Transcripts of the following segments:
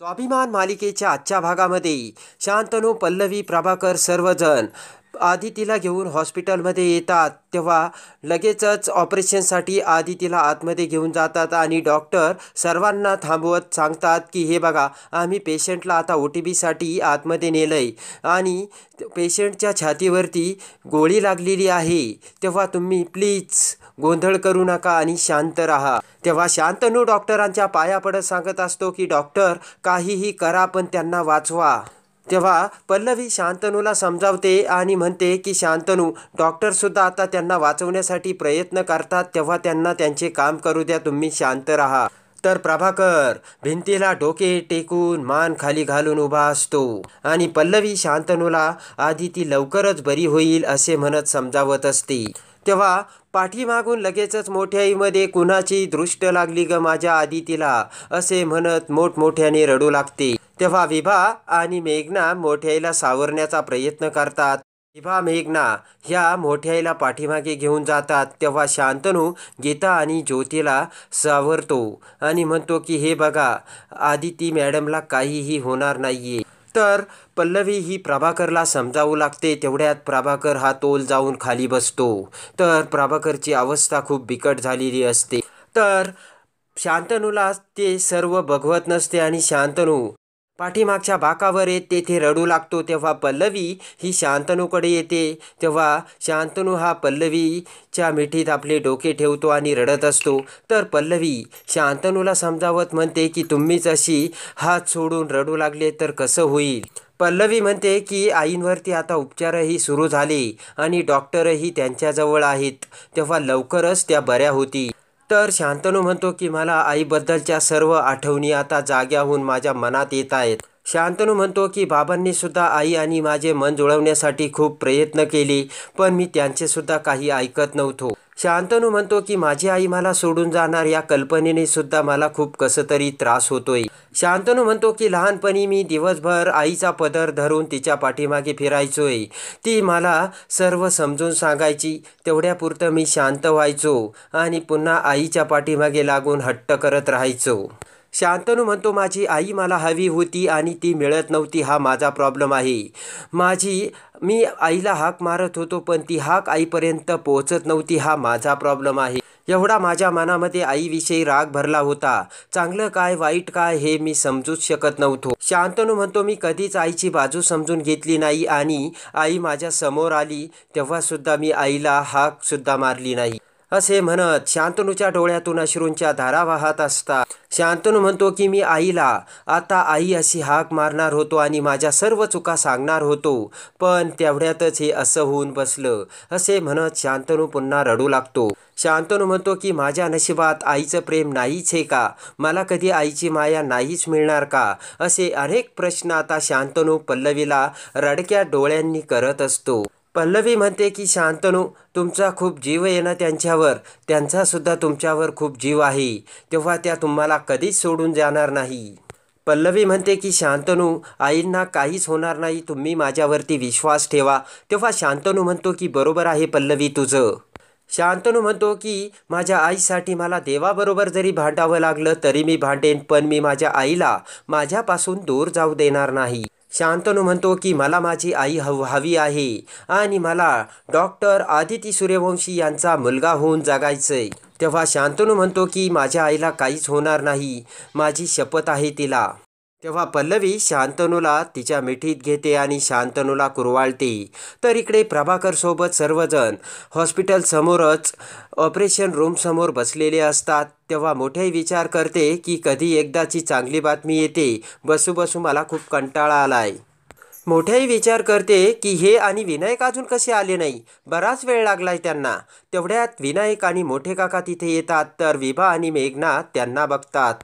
स्वाभिमान मालिकेच्या आजच्या भागामध्ये शांतनू पल्लवी प्रभाकर सर्वजण आदितीला घेऊन हॉस्पिटलमध्ये येतात तेव्हा लगेचच ऑपरेशनसाठी आदितीला आतमध्ये घेऊन जातात आणि डॉक्टर सर्वांना थांबवत सांगतात की हे बघा आम्ही पेशंटला आता ओ टी बीसाठी आतमध्ये नेलं आहे आणि पेशंटच्या छातीवरती गोळी लागलेली आहे तेव्हा तुम्ही प्लीज गोंधळ करू नका आणि शांत राहा तेव्हा शांतनू डॉक्टरांच्या पाया पडत सांगत असतो की डॉक्टर काहीही करा पण त्यांना वाचवा तेव्हा पल्लवी शांतनूला समजावते आणि म्हणते की शांतनू डॉक्टरसुद्धा आता त्यांना वाचवण्यासाठी प्रयत्न करतात तेव्हा त्यांना त्यांचे काम करू द्या तुम्ही शांत राहा तर प्रभाकर भिंतीला डोके टेकून मान खाली घालून उभा असतो आणि पल्लवी शांतनूला आधी ती लवकरच बरी होईल असे म्हणत समजावत असते तेव्हा पाठीमागून लगेचच मोठ्याईमध्ये कुणाची दृष्ट लागली ग माझ्या आदितीला असे म्हणत मोठमोठ्याने रडू लागते तेव्हा विभा आणि मेघना मोठ्याईला सावरण्याचा प्रयत्न करतात विभा मेघना ह्या मोठ्याईला पाठीमागे घेऊन जातात तेव्हा शांतनू गीता आणि ज्योतीला सावरतो आणि म्हणतो की हे बघा आदिती मॅडमला काहीही होणार नाही तर पल्लवी ही प्रभाकरला समजावू लागते तेवढ्यात प्रभाकर हा तोल जाऊन खाली बसतो तर प्रभाकरची अवस्था खूप बिकट झालेली असते तर शांतनूला ते सर्व बघवत नसते आणि शांतनू पाठीमागच्या बाकावर येत तेथे रडू लागतो तेव्हा पल्लवी ही शांतनूकडे येते तेव्हा शांतनू हा पल्लवीच्या मिठीत आपले डोके ठेवतो आणि रडत असतो तर पल्लवी शांतनूला समजावत म्हणते की तुम्हीच अशी हात सोडून रडू लागले तर कसं होईल पल्लवी म्हणते की आईंवरती आता उपचारही सुरू झाले आणि डॉक्टरही त्यांच्याजवळ आहेत तेव्हा लवकरच त्या बऱ्या होती तर शांतनू म्हणतो की मला आईबद्दलच्या सर्व आठवणी आता जाग्याहून माझ्या मनात येत आहेत शांतनू म्हणतो की बाबांनी सुद्धा आई आणि माझे मन जुळवण्यासाठी खूप प्रयत्न केले पण मी त्यांचे सुद्धा काही ऐकत नव्हतो शांतनू म्हणतो की माझी आई मला सोडून जाणार या कल्पनेने सुद्धा मला खूप कसं तरी त्रास होतोय शांतनू म्हणतो की लहानपणी मी दिवसभर आईचा पदर धरून तिच्या पाठीमागे फिरायचोय ती मला सर्व समजून सांगायची तेवढ्यापुरतं मी शांत व्हायचो आणि पुन्हा आईच्या पाठीमागे लागून हट्ट करत राहायचो शांतनू म्हणतो माझी आई मला हवी होती आणि ती मिळत नव्हती हा माझा प्रॉब्लेम आहे माझी मी आईला हाक मारत होतो पण ती हाक आईपर्यंत पोहोचत नव्हती हा माझा प्रॉब्लेम आहे एवढा माझ्या मनामध्ये आईविषयी राग भरला होता चांगलं काय वाईट काय हे मी समजूच शकत नव्हतो शांतनू म्हणतो मी कधीच आईची बाजू समजून घेतली नाही आणि आई माझ्या समोर आली तेव्हा सुद्धा मी आईला हाक सुद्धा मारली नाही असे म्हणत शांतनूच्या डोळ्यातून अश्रूंच्या धारा वाहत असतात शांतनू म्हणतो की मी आईला आता आई अशी हाक मारणार होतो आणि माझ्या सर्व चुका सांगणार होतो पण तेवढ्यातच हे असं होऊन बसलं असे म्हणत शांतनू पुन्हा रडू लागतो शांतनू म्हणतो की माझ्या नशिबात आईचं प्रेम नाहीच आहे का मला कधी आईची माया नाहीच मिळणार का असे अनेक प्रश्न आता शांतनू पल्लवीला रडक्या डोळ्यांनी करत असतो पल्लवी म्हणते की शांतनू तुमचा खूप जीव आहे ना त्यांच्यावर त्यांचासुद्धा तुमच्यावर खूप जीव आहे तेव्हा त्या तुम्हाला कधीच सोडून जाणार नाही पल्लवी म्हणते की शांतनू आईंना काहीच होणार नाही तुम्ही माझ्यावरती विश्वास ठेवा तेव्हा शांतनू म्हणतो की बरोबर आहे पल्लवी तुझं शांतनू म्हणतो की माझ्या आईसाठी मला देवाबरोबर जरी भांडावं लागलं तरी मी भांडेन पण मी माझ्या आईला माझ्यापासून दूर जाऊ देणार नाही शांतनू म्हणतो की मला माझी आई हव हवी आहे आणि मला डॉक्टर आदिती सूर्यवंशी यांचा मुलगा होऊन जागायचं आहे तेव्हा शांतनू म्हणतो की माझ्या आईला काहीच होणार नाही माझी शपथ आहे तिला तेव्हा पल्लवी शांतनूला तिच्या मिठीत घेते आणि शांतनूला कुरवाळते तर इकडे प्रभाकरसोबत सर्वजण हॉस्पिटलसमोरच ऑपरेशन रूमसमोर बसलेले असतात तेव्हा मोठे विचार करते की कधी एकदाची चांगली बातमी येते बसू बसू मला खूप कंटाळा आलाय मोठ्याही विचार करते की हे आणि विनायक अजून कसे आले नाही बराच वेळ लागलाय त्यांना तेवढ्यात विनायक आणि मोठे काका तिथे येतात तर विभा आणि मेघना त्यांना बघतात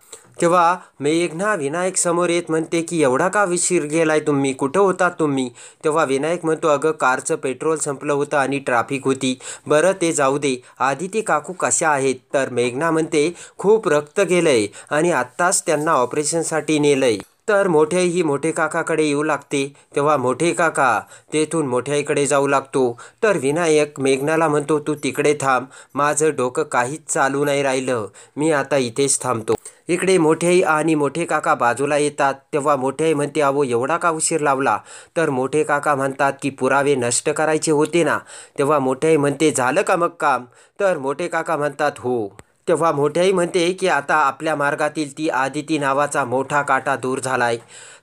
तेव्हा मेघना विनायक समोर येत म्हणते की एवढा का विशीर गेलाय तुम्ही कुठं होता तुम्ही तेव्हा विनायक म्हणतो अगं कारचं पेट्रोल संपलं होतं आणि ट्राफिक होती बरं ते जाऊ दे आधी ते काकू कशा आहेत तर मेघना म्हणते खूप रक्त गेलंय आणि आत्ताच त्यांना ऑपरेशनसाठी नेलंय तर ही मोठे काकाकडे येऊ लागते तेव्हा मोठे काका तेथून मोठ्याईकडे जाऊ लागतो तर विनायक मेघनाला म्हणतो तू तिकडे थांब माझं डोकं काहीच चालू नाही राहिलं मी आता इथेच थांबतो इकडे मोठ्याही आणि मोठे काका बाजूला येतात तेव्हा मोठ्याही म्हणते अहो एवढा का उशीर लावला तर मोठे काका म्हणतात की पुरावे नष्ट करायचे होते ना तेव्हा मोठ्याई म्हणते झालं का मग काम तर मोठे काका म्हणतात हो तेव्हा मोठ्याही म्हणते की आता आपल्या मार्गातील ती आदिती नावाचा मोठा काटा दूर झालाय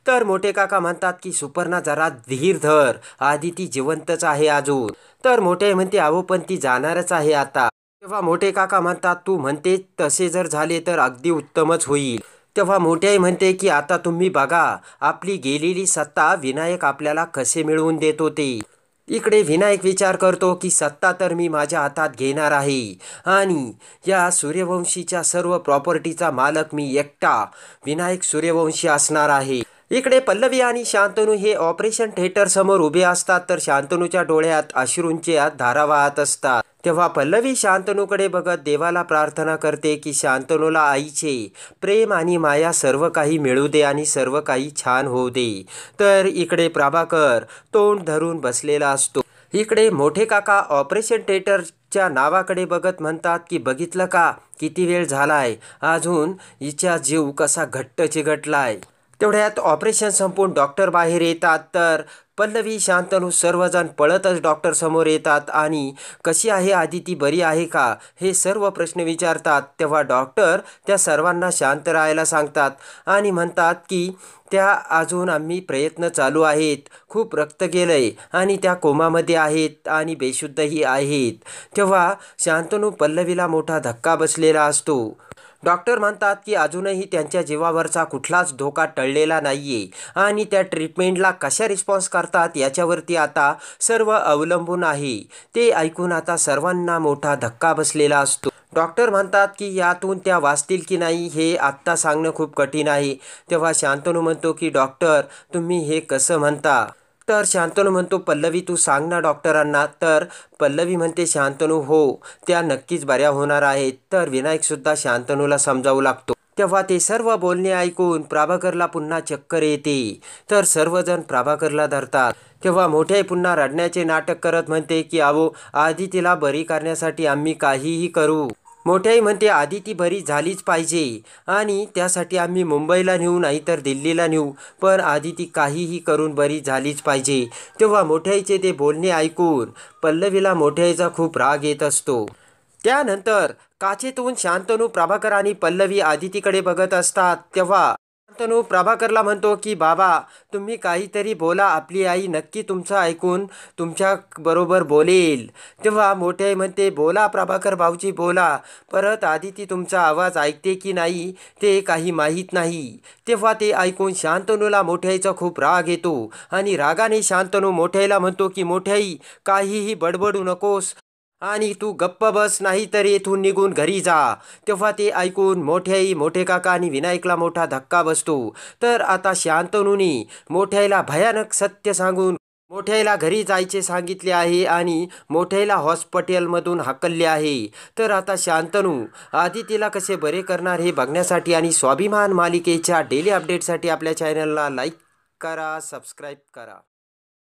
तर मोठे काका म्हणतात की सुपर्णा जरा धीर धर आदिती जिवंतच आहे अजून तर मोठे म्हणते अहो पण ती जाणारच आहे आता तेव्हा मोठे काका म्हणतात तू म्हणते तसे जर झाले तर अगदी उत्तमच होईल तेव्हा मोठ्याही म्हणते की आता तुम्ही बघा आपली गेलेली सत्ता विनायक आपल्याला कसे मिळवून देत होते इकडे विनायक विचार करतो की सत्ता तर मी माझ्या हातात घेणार आहे आणि या सूर्यवंशीच्या सर्व प्रॉपर्टीचा मालक मी एकटा विनायक सूर्यवंशी असणार आहे इकडे पल्लवी आणि शांतनू हे ऑपरेशन थिएटर समोर उभे असतात तर शांतनूच्या डोळ्यात अश्रूंच्या धारा वाहत असतात तेव्हा पल्लवी शांतनूकडे बघत देवाला प्रार्थना करते की शांतनूला आईचे प्रेम आणि माया सर्व काही मिळू दे आणि सर्व काही छान होऊ दे तर इकडे प्रभाकर तोंड धरून बसलेला असतो इकडे मोठे काका ऑपरेशन थेटरच्या नावाकडे बघत म्हणतात की बघितलं का किती वेळ झालाय अजून हिचा जीव कसा घट्ट चिघटलाय तेवढ्यात ऑपरेशन संपून डॉक्टर बाहेर येतात तर पल्लवी शांतनू सर्वजण पळतच डॉक्टर समोर येतात आणि कशी आहे आदिती बरी आहे का हे सर्व प्रश्न विचारतात तेव्हा डॉक्टर त्या सर्वांना शांत राहायला सांगतात आणि म्हणतात की त्या अजून आम्ही प्रयत्न चालू आहेत खूप रक्त आहे आणि त्या कोमामध्ये आहेत आणि बेशुद्धही आहेत तेव्हा शांतनू पल्लवीला मोठा धक्का बसलेला असतो डॉक्टर म्हणतात की अजूनही त्यांच्या जीवावरचा कुठलाच धोका टळलेला नाही आहे आणि त्या ट्रीटमेंटला कशा रिस्पॉन्स करतात याच्यावरती आता सर्व अवलंबून आहे ते ऐकून आता सर्वांना मोठा धक्का बसलेला असतो डॉक्टर म्हणतात की यातून त्या वाचतील की नाही हे आत्ता सांगणं खूप कठीण आहे तेव्हा शांतनू म्हणतो की डॉक्टर तुम्ही हे कसं म्हणता तर शांतनू म्हणतो पल्लवी तू सांग ना डॉक्टरांना तर पल्लवी म्हणते शांतनू हो त्या नक्कीच बऱ्या होणार आहेत तर विनायक सुद्धा शांतनूला समजावू लागतो तेव्हा ते सर्व बोलणे ऐकून प्राभाकरला पुन्हा चक्कर येते तर सर्वजण प्राभाकरला धरतात तेव्हा मोठे पुन्हा रडण्याचे नाटक करत म्हणते की आवो आधी तिला बरी करण्यासाठी आम्ही काहीही करू मोठ्याही म्हणते आधी ती भरी झालीच पाहिजे आणि त्यासाठी आम्ही मुंबईला नेऊ नाही तर दिल्लीला नेऊ पण आधी ती काहीही करून बरी झालीच पाहिजे तेव्हा मोठ्याईचे ते बोलणे ऐकून पल्लवीला मोठ्याईचा खूप राग येत असतो त्यानंतर काचेतून शांतनू प्रभाकर आणि पल्लवी आदितीकडे बघत असतात तेव्हा शांतनू प्रभाकरला म्हणतो की बाबा तुम्ही काहीतरी बोला आपली आई नक्की तुमचं ऐकून बरोबर बोलेल तेव्हा मोठे म्हणते बोला प्रभाकर भाऊजी बोला परत आधी ती तुमचा आवाज ऐकते की नाही ते काही माहीत नाही तेव्हा ते ऐकून शांतनूला मोठ्याईचा खूप राग येतो आणि रागाने शांतनू मोठ्याईला म्हणतो की मोठ्याई काहीही बडबडू नकोस आणि तू गप्प बस नाही तर येथून निघून घरी जा तेव्हा ते ऐकून मोठ्याई मोठे काका आणि विनायकला मोठा धक्का बसतो तर आता शांतनुनी मोठ्याईला भयानक सत्य सांगून मोठ्याईला घरी जायचे सांगितले आहे आणि मोठ्याईला हॉस्पिटलमधून हाकलले आहे तर आता शांतनू आदितीला कसे बरे करणार हे बघण्यासाठी आणि स्वाभिमान मालिकेच्या डेली अपडेटसाठी आपल्या चॅनलला लाईक करा सबस्क्राईब करा